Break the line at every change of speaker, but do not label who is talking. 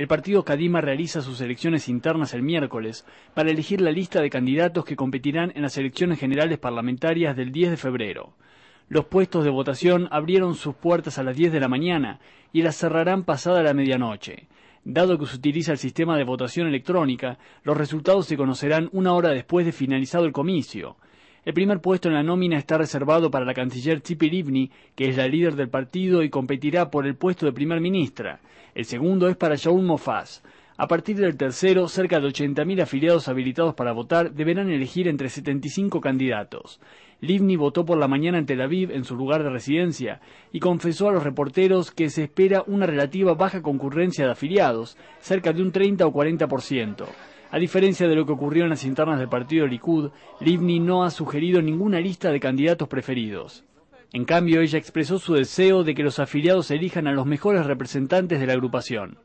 El partido Kadima realiza sus elecciones internas el miércoles para elegir la lista de candidatos que competirán en las elecciones generales parlamentarias del 10 de febrero. Los puestos de votación abrieron sus puertas a las 10 de la mañana y las cerrarán pasada la medianoche. Dado que se utiliza el sistema de votación electrónica, los resultados se conocerán una hora después de finalizado el comicio. El primer puesto en la nómina está reservado para la canciller Tzipi Livni, que es la líder del partido y competirá por el puesto de primer ministra. El segundo es para Shaul Mofaz. A partir del tercero, cerca de 80.000 afiliados habilitados para votar deberán elegir entre 75 candidatos. Livni votó por la mañana en Tel Aviv, en su lugar de residencia, y confesó a los reporteros que se espera una relativa baja concurrencia de afiliados, cerca de un 30 o 40%. A diferencia de lo que ocurrió en las internas del partido Likud, Livni no ha sugerido ninguna lista de candidatos preferidos. En cambio, ella expresó su deseo de que los afiliados elijan a los mejores representantes de la agrupación.